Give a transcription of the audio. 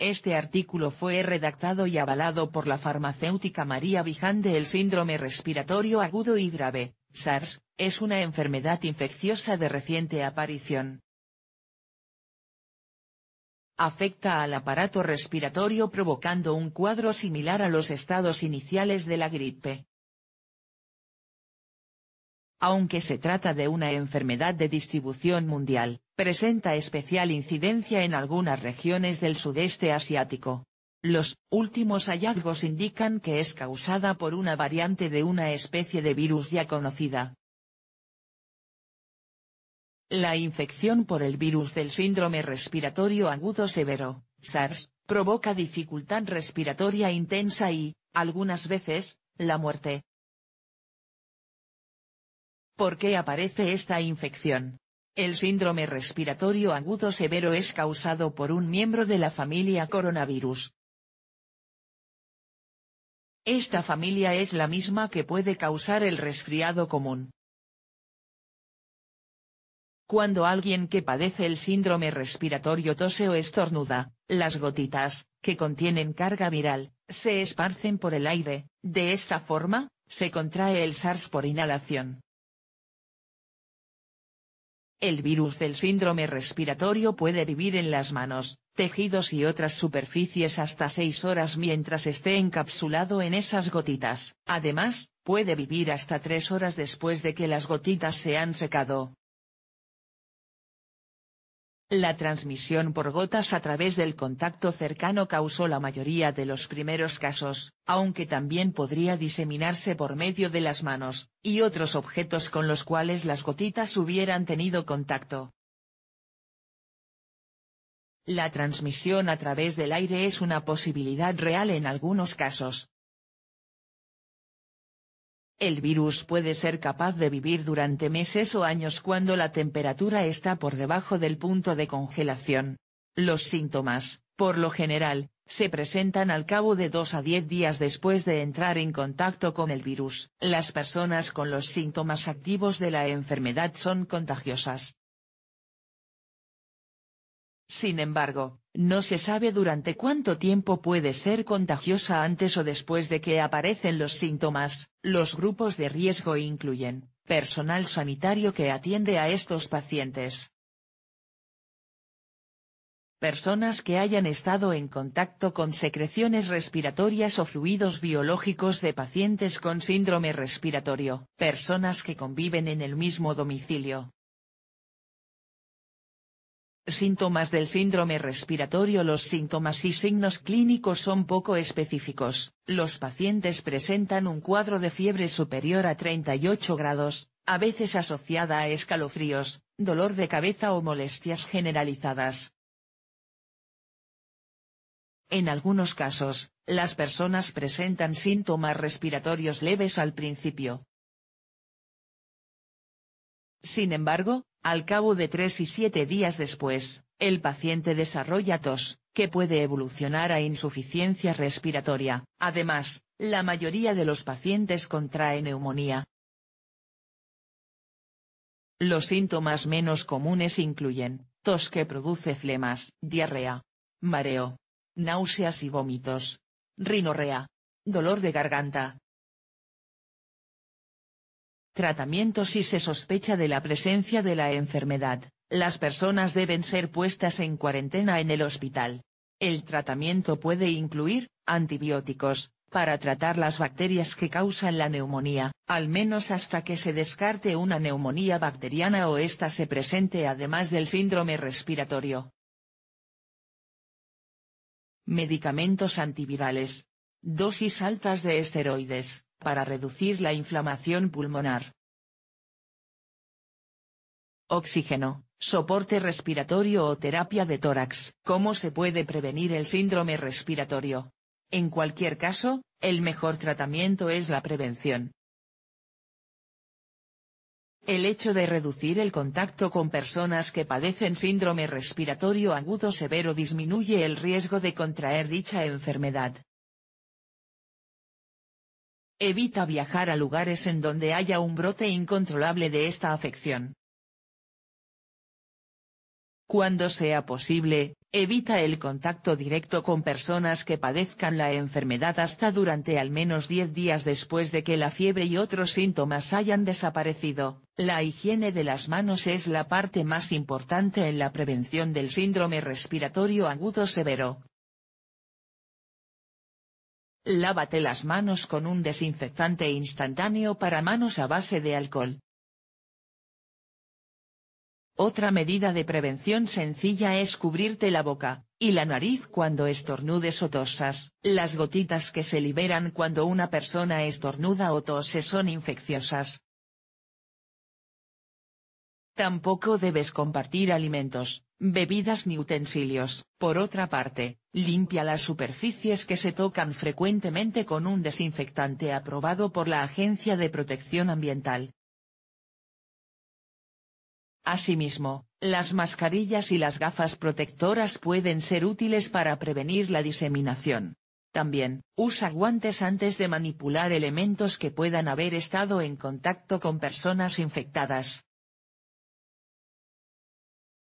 Este artículo fue redactado y avalado por la farmacéutica María Vijande. El síndrome respiratorio agudo y grave, SARS, es una enfermedad infecciosa de reciente aparición. Afecta al aparato respiratorio provocando un cuadro similar a los estados iniciales de la gripe. Aunque se trata de una enfermedad de distribución mundial, presenta especial incidencia en algunas regiones del sudeste asiático. Los últimos hallazgos indican que es causada por una variante de una especie de virus ya conocida. La infección por el virus del síndrome respiratorio agudo severo, SARS, provoca dificultad respiratoria intensa y, algunas veces, la muerte. ¿Por qué aparece esta infección? El síndrome respiratorio agudo severo es causado por un miembro de la familia coronavirus. Esta familia es la misma que puede causar el resfriado común. Cuando alguien que padece el síndrome respiratorio tose o estornuda, las gotitas, que contienen carga viral, se esparcen por el aire, de esta forma, se contrae el SARS por inhalación. El virus del síndrome respiratorio puede vivir en las manos, tejidos y otras superficies hasta 6 horas mientras esté encapsulado en esas gotitas. Además, puede vivir hasta 3 horas después de que las gotitas se han secado. La transmisión por gotas a través del contacto cercano causó la mayoría de los primeros casos, aunque también podría diseminarse por medio de las manos, y otros objetos con los cuales las gotitas hubieran tenido contacto. La transmisión a través del aire es una posibilidad real en algunos casos, el virus puede ser capaz de vivir durante meses o años cuando la temperatura está por debajo del punto de congelación. Los síntomas, por lo general, se presentan al cabo de 2 a 10 días después de entrar en contacto con el virus. Las personas con los síntomas activos de la enfermedad son contagiosas, sin embargo, no se sabe durante cuánto tiempo puede ser contagiosa antes o después de que aparecen los síntomas. Los grupos de riesgo incluyen, personal sanitario que atiende a estos pacientes. Personas que hayan estado en contacto con secreciones respiratorias o fluidos biológicos de pacientes con síndrome respiratorio. Personas que conviven en el mismo domicilio. Síntomas del síndrome respiratorio Los síntomas y signos clínicos son poco específicos, los pacientes presentan un cuadro de fiebre superior a 38 grados, a veces asociada a escalofríos, dolor de cabeza o molestias generalizadas. En algunos casos, las personas presentan síntomas respiratorios leves al principio. Sin embargo, al cabo de 3 y 7 días después, el paciente desarrolla tos, que puede evolucionar a insuficiencia respiratoria. Además, la mayoría de los pacientes contrae neumonía. Los síntomas menos comunes incluyen, tos que produce flemas, diarrea, mareo, náuseas y vómitos, rinorrea, dolor de garganta, Tratamiento Si se sospecha de la presencia de la enfermedad, las personas deben ser puestas en cuarentena en el hospital. El tratamiento puede incluir, antibióticos, para tratar las bacterias que causan la neumonía, al menos hasta que se descarte una neumonía bacteriana o ésta se presente además del síndrome respiratorio. Medicamentos antivirales. Dosis altas de esteroides para reducir la inflamación pulmonar. Oxígeno, soporte respiratorio o terapia de tórax. ¿Cómo se puede prevenir el síndrome respiratorio? En cualquier caso, el mejor tratamiento es la prevención. El hecho de reducir el contacto con personas que padecen síndrome respiratorio agudo severo disminuye el riesgo de contraer dicha enfermedad. Evita viajar a lugares en donde haya un brote incontrolable de esta afección. Cuando sea posible, evita el contacto directo con personas que padezcan la enfermedad hasta durante al menos 10 días después de que la fiebre y otros síntomas hayan desaparecido. La higiene de las manos es la parte más importante en la prevención del síndrome respiratorio agudo severo, Lávate las manos con un desinfectante instantáneo para manos a base de alcohol. Otra medida de prevención sencilla es cubrirte la boca, y la nariz cuando estornudes o tosas. Las gotitas que se liberan cuando una persona estornuda o tose son infecciosas. Tampoco debes compartir alimentos, Bebidas ni utensilios. Por otra parte, limpia las superficies que se tocan frecuentemente con un desinfectante aprobado por la Agencia de Protección Ambiental. Asimismo, las mascarillas y las gafas protectoras pueden ser útiles para prevenir la diseminación. También, usa guantes antes de manipular elementos que puedan haber estado en contacto con personas infectadas.